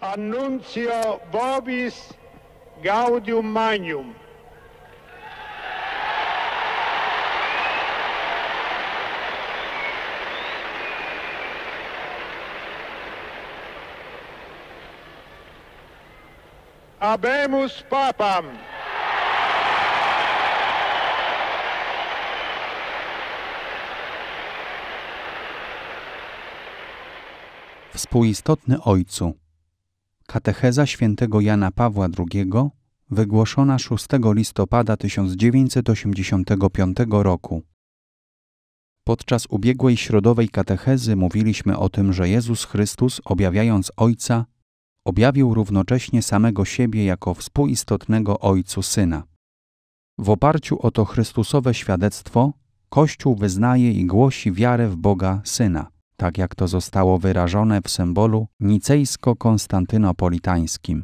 Annuncio Vobis Gaudium Magnum. Abemus Papam. Współistotny Ojcu. Katecheza świętego Jana Pawła II, wygłoszona 6 listopada 1985 roku. Podczas ubiegłej środowej katechezy mówiliśmy o tym, że Jezus Chrystus, objawiając Ojca, objawił równocześnie samego siebie jako współistotnego Ojcu Syna. W oparciu o to Chrystusowe świadectwo, Kościół wyznaje i głosi wiarę w Boga Syna tak jak to zostało wyrażone w symbolu nicejsko-konstantynopolitańskim.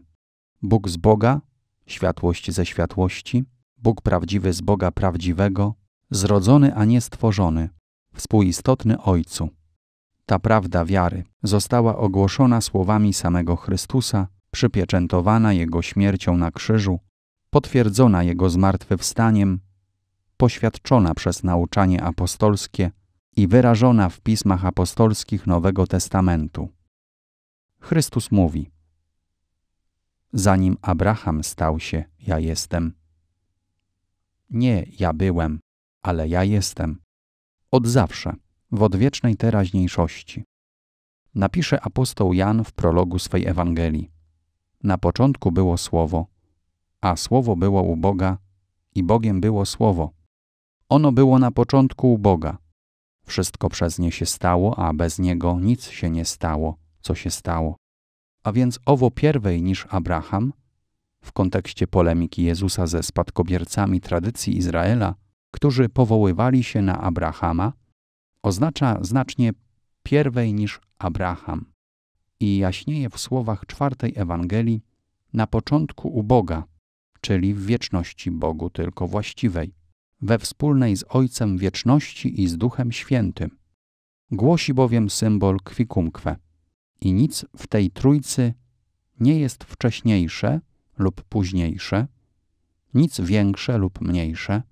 Bóg z Boga, światłość ze światłości, Bóg prawdziwy z Boga prawdziwego, zrodzony, a nie stworzony, współistotny Ojcu. Ta prawda wiary została ogłoszona słowami samego Chrystusa, przypieczętowana Jego śmiercią na krzyżu, potwierdzona Jego zmartwychwstaniem, poświadczona przez nauczanie apostolskie – i wyrażona w pismach apostolskich Nowego Testamentu. Chrystus mówi: Zanim Abraham stał się, ja jestem. Nie ja byłem, ale ja jestem. Od zawsze, w odwiecznej teraźniejszości. Napisze apostoł Jan w prologu swej Ewangelii. Na początku było Słowo, a Słowo było u Boga, i Bogiem było Słowo. Ono było na początku u Boga wszystko przez nie się stało, a bez niego nic się nie stało, co się stało. A więc owo pierwej niż Abraham, w kontekście polemiki Jezusa ze spadkobiercami tradycji Izraela, którzy powoływali się na Abrahama, oznacza znacznie pierwej niż Abraham i jaśnieje w słowach czwartej Ewangelii na początku u Boga, czyli w wieczności Bogu tylko właściwej we wspólnej z Ojcem Wieczności i z Duchem Świętym. Głosi bowiem symbol kwikumkwe. I nic w tej Trójcy nie jest wcześniejsze lub późniejsze, nic większe lub mniejsze,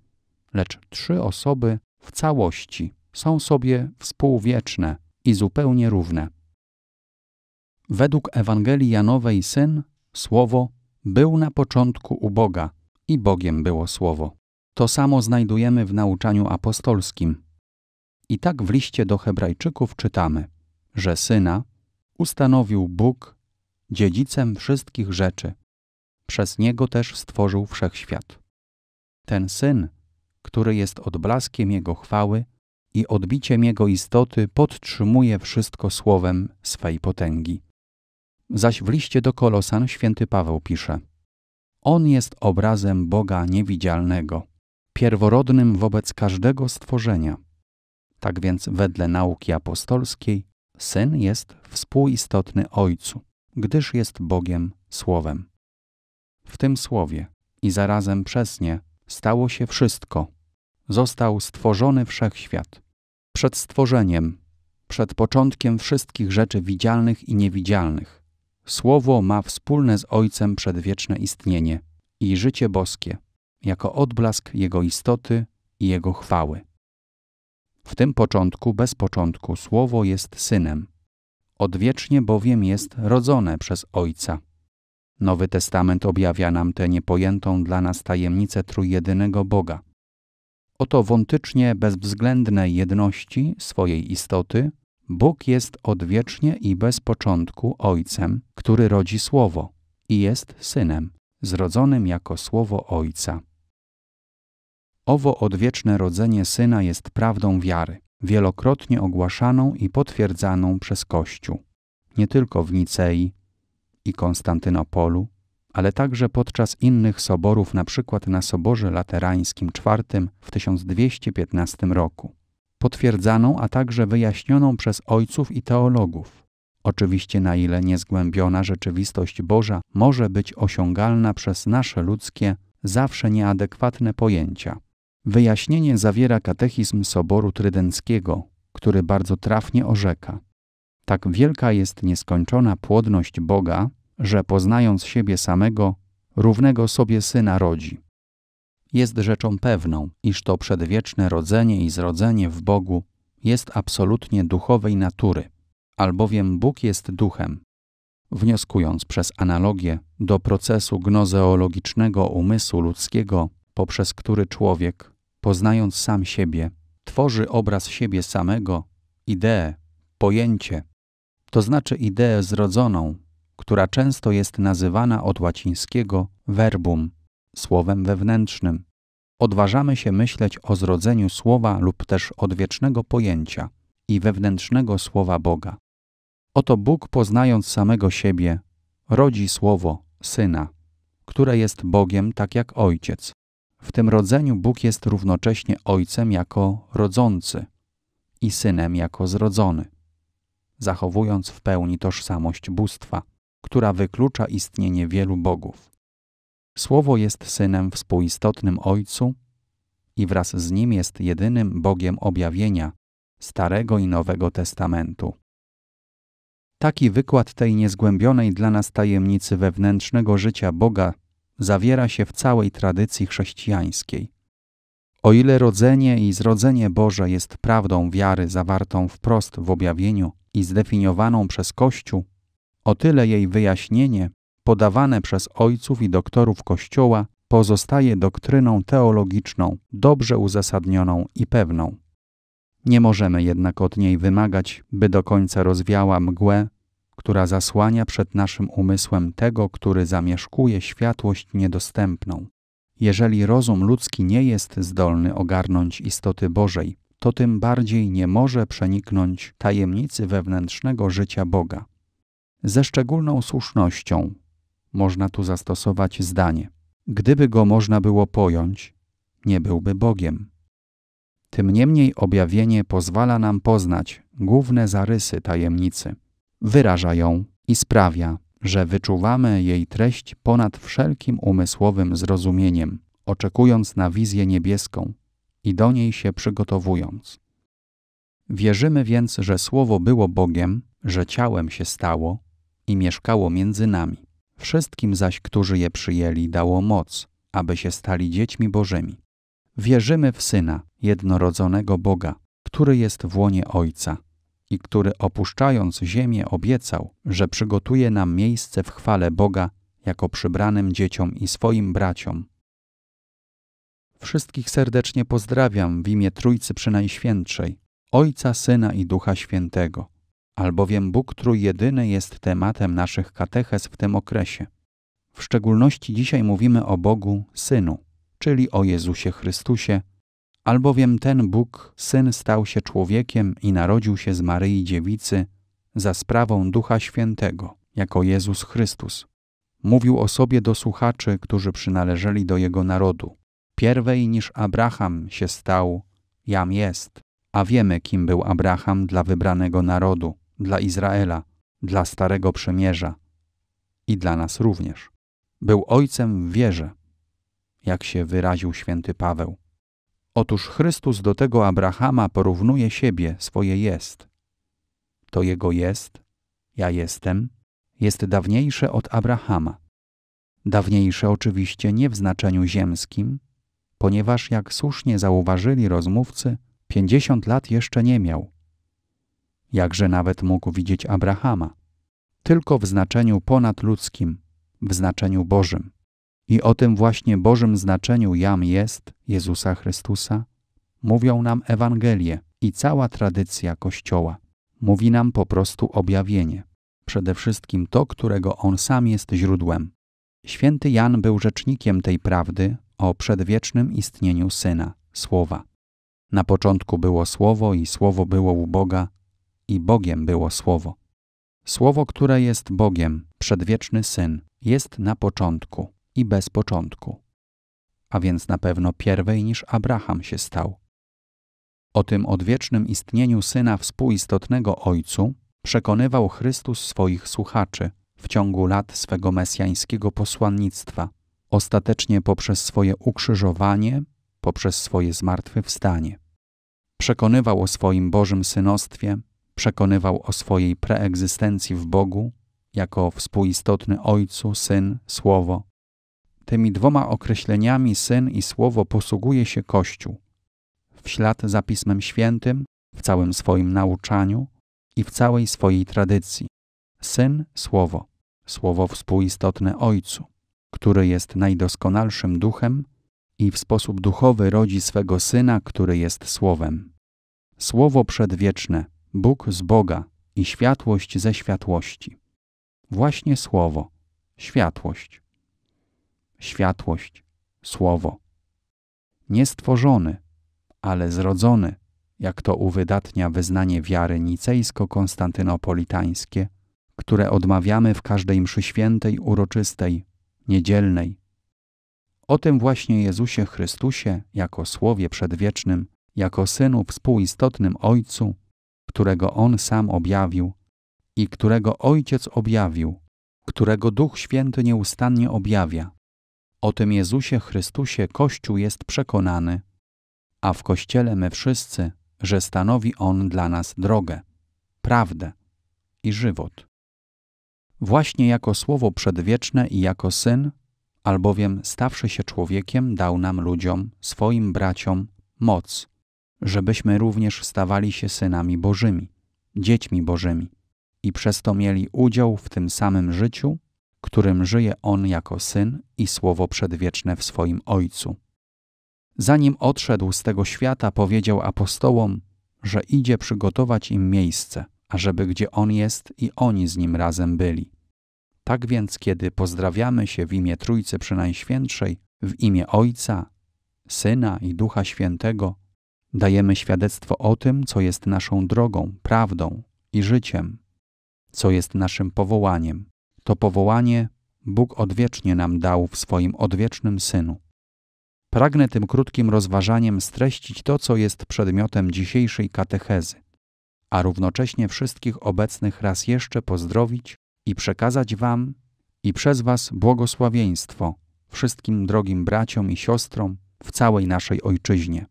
lecz trzy osoby w całości są sobie współwieczne i zupełnie równe. Według Ewangelii Janowej syn, słowo, był na początku u Boga i Bogiem było słowo. To samo znajdujemy w nauczaniu apostolskim. I tak w liście do Hebrajczyków czytamy, że syna ustanowił Bóg dziedzicem wszystkich rzeczy. Przez niego też stworzył wszechświat. Ten syn, który jest odblaskiem jego chwały i odbiciem jego istoty, podtrzymuje wszystko słowem swej potęgi. Zaś w liście do Kolosan święty Paweł pisze: On jest obrazem Boga niewidzialnego pierworodnym wobec każdego stworzenia. Tak więc wedle nauki apostolskiej Syn jest współistotny Ojcu, gdyż jest Bogiem Słowem. W tym Słowie i zarazem przez nie stało się wszystko. Został stworzony wszechświat. Przed stworzeniem, przed początkiem wszystkich rzeczy widzialnych i niewidzialnych, Słowo ma wspólne z Ojcem przedwieczne istnienie i życie boskie – jako odblask Jego istoty i Jego chwały. W tym początku bez początku Słowo jest Synem. Odwiecznie bowiem jest rodzone przez Ojca. Nowy Testament objawia nam tę niepojętą dla nas tajemnicę trójjedynego Boga. Oto wątycznie bezwzględnej jedności swojej istoty Bóg jest odwiecznie i bez początku Ojcem, który rodzi Słowo i jest Synem, zrodzonym jako Słowo Ojca. Owo odwieczne rodzenie Syna jest prawdą wiary, wielokrotnie ogłaszaną i potwierdzaną przez Kościół, nie tylko w Nicei i Konstantynopolu, ale także podczas innych soborów, na przykład na Soborze Laterańskim IV w 1215 roku. Potwierdzaną, a także wyjaśnioną przez ojców i teologów. Oczywiście na ile niezgłębiona rzeczywistość Boża może być osiągalna przez nasze ludzkie, zawsze nieadekwatne pojęcia. Wyjaśnienie zawiera katechizm Soboru Trydenckiego, który bardzo trafnie orzeka. Tak wielka jest nieskończona płodność Boga, że poznając siebie samego, równego sobie syna rodzi. Jest rzeczą pewną, iż to przedwieczne rodzenie i zrodzenie w Bogu jest absolutnie duchowej natury, albowiem Bóg jest duchem. Wnioskując przez analogię do procesu gnozeologicznego umysłu ludzkiego, poprzez który człowiek poznając sam siebie, tworzy obraz siebie samego, ideę, pojęcie, to znaczy ideę zrodzoną, która często jest nazywana od łacińskiego verbum, słowem wewnętrznym. Odważamy się myśleć o zrodzeniu słowa lub też odwiecznego pojęcia i wewnętrznego słowa Boga. Oto Bóg, poznając samego siebie, rodzi słowo, syna, które jest Bogiem tak jak ojciec, w tym rodzeniu Bóg jest równocześnie Ojcem jako rodzący i Synem jako zrodzony, zachowując w pełni tożsamość bóstwa, która wyklucza istnienie wielu bogów. Słowo jest Synem współistotnym Ojcu i wraz z Nim jest jedynym Bogiem objawienia Starego i Nowego Testamentu. Taki wykład tej niezgłębionej dla nas tajemnicy wewnętrznego życia Boga zawiera się w całej tradycji chrześcijańskiej. O ile rodzenie i zrodzenie Boże jest prawdą wiary zawartą wprost w objawieniu i zdefiniowaną przez Kościół, o tyle jej wyjaśnienie, podawane przez ojców i doktorów Kościoła, pozostaje doktryną teologiczną, dobrze uzasadnioną i pewną. Nie możemy jednak od niej wymagać, by do końca rozwiała mgłę która zasłania przed naszym umysłem tego, który zamieszkuje światłość niedostępną. Jeżeli rozum ludzki nie jest zdolny ogarnąć istoty Bożej, to tym bardziej nie może przeniknąć tajemnicy wewnętrznego życia Boga. Ze szczególną słusznością można tu zastosować zdanie: Gdyby go można było pojąć, nie byłby Bogiem. Tym niemniej objawienie pozwala nam poznać główne zarysy tajemnicy wyraża ją i sprawia, że wyczuwamy jej treść ponad wszelkim umysłowym zrozumieniem, oczekując na wizję niebieską i do niej się przygotowując. Wierzymy więc, że Słowo było Bogiem, że ciałem się stało i mieszkało między nami. Wszystkim zaś, którzy je przyjęli, dało moc, aby się stali dziećmi Bożymi. Wierzymy w Syna, jednorodzonego Boga, który jest w łonie Ojca – i który opuszczając ziemię obiecał, że przygotuje nam miejsce w chwale Boga jako przybranym dzieciom i swoim braciom. Wszystkich serdecznie pozdrawiam w imię Trójcy Przynajświętszej, Ojca, Syna i Ducha Świętego, albowiem Bóg Trójjedyny jest tematem naszych kateches w tym okresie. W szczególności dzisiaj mówimy o Bogu Synu, czyli o Jezusie Chrystusie, albowiem ten Bóg, Syn stał się człowiekiem i narodził się z Maryi Dziewicy za sprawą Ducha Świętego, jako Jezus Chrystus. Mówił o sobie do słuchaczy, którzy przynależeli do Jego narodu. Pierwej niż Abraham się stał, jam jest. A wiemy, kim był Abraham dla wybranego narodu, dla Izraela, dla Starego Przymierza i dla nas również. Był ojcem w wierze, jak się wyraził święty Paweł. Otóż Chrystus do tego Abrahama porównuje siebie, swoje jest. To jego jest, ja jestem, jest dawniejsze od Abrahama. Dawniejsze oczywiście nie w znaczeniu ziemskim, ponieważ, jak słusznie zauważyli rozmówcy, pięćdziesiąt lat jeszcze nie miał. Jakże nawet mógł widzieć Abrahama? Tylko w znaczeniu ponadludzkim, w znaczeniu Bożym i o tym właśnie Bożym znaczeniu jam jest, Jezusa Chrystusa, mówią nam Ewangelie i cała tradycja Kościoła. Mówi nam po prostu objawienie, przede wszystkim to, którego on sam jest źródłem. Święty Jan był rzecznikiem tej prawdy o przedwiecznym istnieniu Syna, Słowa. Na początku było Słowo i Słowo było u Boga i Bogiem było Słowo. Słowo, które jest Bogiem, przedwieczny Syn, jest na początku i bez początku, a więc na pewno pierwej niż Abraham się stał. O tym odwiecznym istnieniu syna współistotnego ojcu przekonywał Chrystus swoich słuchaczy w ciągu lat swego mesjańskiego posłannictwa, ostatecznie poprzez swoje ukrzyżowanie, poprzez swoje zmartwychwstanie. Przekonywał o swoim Bożym synostwie, przekonywał o swojej preegzystencji w Bogu jako współistotny Ojcu, Syn, Słowo Tymi dwoma określeniami syn i słowo posługuje się Kościół. W ślad za Pismem Świętym, w całym swoim nauczaniu i w całej swojej tradycji. Syn, słowo, słowo współistotne Ojcu, który jest najdoskonalszym duchem i w sposób duchowy rodzi swego syna, który jest słowem. Słowo przedwieczne, Bóg z Boga i światłość ze światłości. Właśnie słowo, światłość światłość, słowo. Niestworzony, ale zrodzony, jak to uwydatnia wyznanie wiary nicejsko-konstantynopolitańskie, które odmawiamy w każdej mszy świętej, uroczystej, niedzielnej. O tym właśnie Jezusie Chrystusie, jako Słowie Przedwiecznym, jako Synu współistotnym Ojcu, którego On sam objawił i którego Ojciec objawił, którego Duch Święty nieustannie objawia, o tym Jezusie Chrystusie Kościół jest przekonany, a w Kościele my wszyscy, że stanowi On dla nas drogę, prawdę i żywot. Właśnie jako Słowo Przedwieczne i jako Syn, albowiem stawszy się człowiekiem, dał nam ludziom, swoim braciom, moc, żebyśmy również stawali się synami Bożymi, dziećmi Bożymi i przez to mieli udział w tym samym życiu, którym żyje on jako syn i słowo przedwieczne w swoim Ojcu. Zanim odszedł z tego świata, powiedział apostołom, że idzie przygotować im miejsce, ażeby gdzie on jest i oni z nim razem byli. Tak więc, kiedy pozdrawiamy się w imię Trójcy Przynajświętszej, w imię Ojca, Syna i Ducha Świętego, dajemy świadectwo o tym, co jest naszą drogą, prawdą i życiem, co jest naszym powołaniem, to powołanie Bóg odwiecznie nam dał w swoim odwiecznym Synu. Pragnę tym krótkim rozważaniem streścić to, co jest przedmiotem dzisiejszej katechezy, a równocześnie wszystkich obecnych raz jeszcze pozdrowić i przekazać Wam i przez Was błogosławieństwo wszystkim drogim braciom i siostrom w całej naszej ojczyźnie.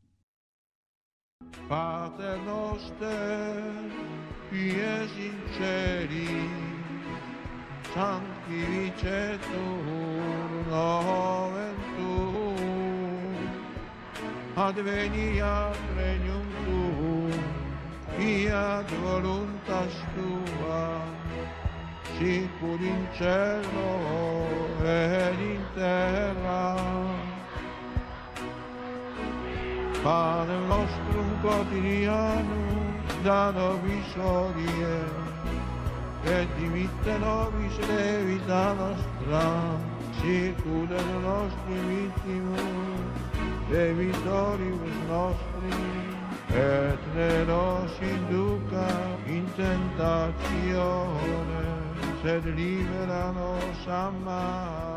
Pater noster, Sancti vicetur noventum advenia a tuum Fiat voluntas tua Sicur in cielo ed in terra Padre nostrum quotidianum Dano bisodie e dimitte la vita nostra, sicura nostri vittimus, e vittoribus nostri, e ne nos induca in tentazione, se liberano nos a